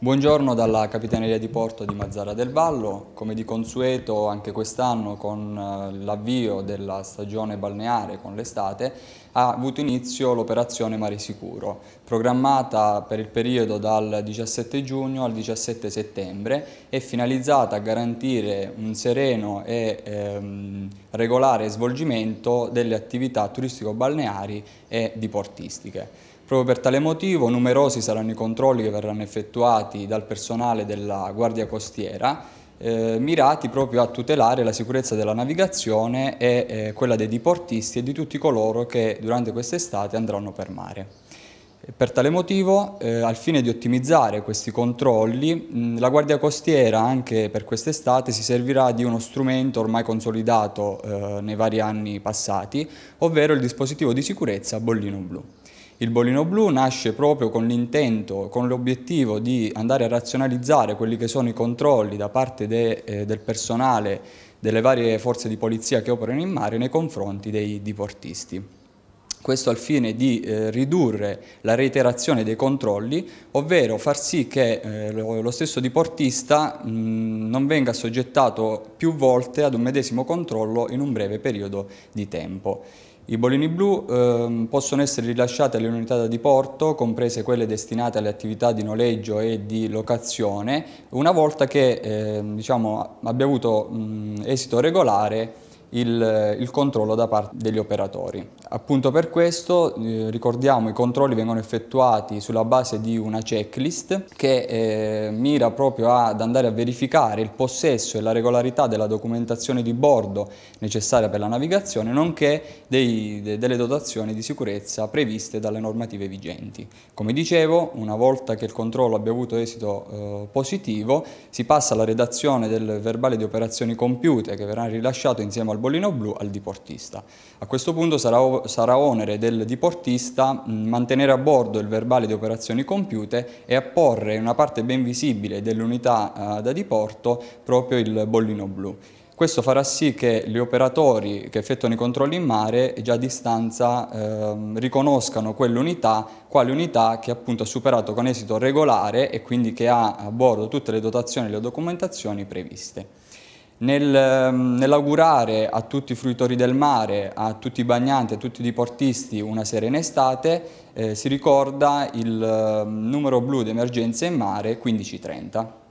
Buongiorno dalla Capitaneria di Porto di Mazzara del Vallo, come di consueto anche quest'anno con eh, l'avvio della stagione balneare con l'estate ha avuto inizio l'operazione Mare Sicuro, programmata per il periodo dal 17 giugno al 17 settembre e finalizzata a garantire un sereno e ehm, regolare svolgimento delle attività turistico-balneari e diportistiche. Proprio per tale motivo numerosi saranno i controlli che verranno effettuati dal personale della Guardia Costiera eh, mirati proprio a tutelare la sicurezza della navigazione e eh, quella dei diportisti e di tutti coloro che durante quest'estate andranno per mare. Per tale motivo, eh, al fine di ottimizzare questi controlli, mh, la Guardia Costiera anche per quest'estate si servirà di uno strumento ormai consolidato eh, nei vari anni passati, ovvero il dispositivo di sicurezza bollino blu. Il bollino blu nasce proprio con l'intento, con l'obiettivo di andare a razionalizzare quelli che sono i controlli da parte de, eh, del personale delle varie forze di polizia che operano in mare nei confronti dei diportisti. Questo al fine di eh, ridurre la reiterazione dei controlli, ovvero far sì che eh, lo stesso diportista mh, non venga soggettato più volte ad un medesimo controllo in un breve periodo di tempo. I bollini blu eh, possono essere rilasciati alle unità da diporto, comprese quelle destinate alle attività di noleggio e di locazione, una volta che eh, diciamo, abbia avuto mh, esito regolare il, il, controllo da parte degli operatori. Appunto per questo, eh, ricordiamo, i controlli vengono effettuati sulla base di una checklist che eh, mira proprio ad andare a verificare il possesso e la regolarità della documentazione di bordo necessaria per la navigazione, nonché dei, de, delle dotazioni di sicurezza previste dalle normative vigenti. Come dicevo, una volta che il controllo abbia avuto esito eh, positivo, si passa alla redazione del verbale di operazioni compiute che verrà rilasciato insieme al dal bollino blu al diportista. A questo punto sarà, sarà onere del diportista mm, mantenere a bordo il verbale di operazioni compiute e apporre una parte ben visibile dell'unità eh, da diporto proprio il bollino blu. Questo farà sì che gli operatori che effettuano i controlli in mare già a distanza eh, riconoscano quell'unità quale unità che appunto ha superato con esito regolare e quindi che ha a bordo tutte le dotazioni e le documentazioni previste. Nel, ehm, nell'augurare a tutti i fruitori del mare, a tutti i bagnanti, a tutti i diportisti una serena estate, eh, si ricorda il ehm, numero blu di emergenze in mare 1530.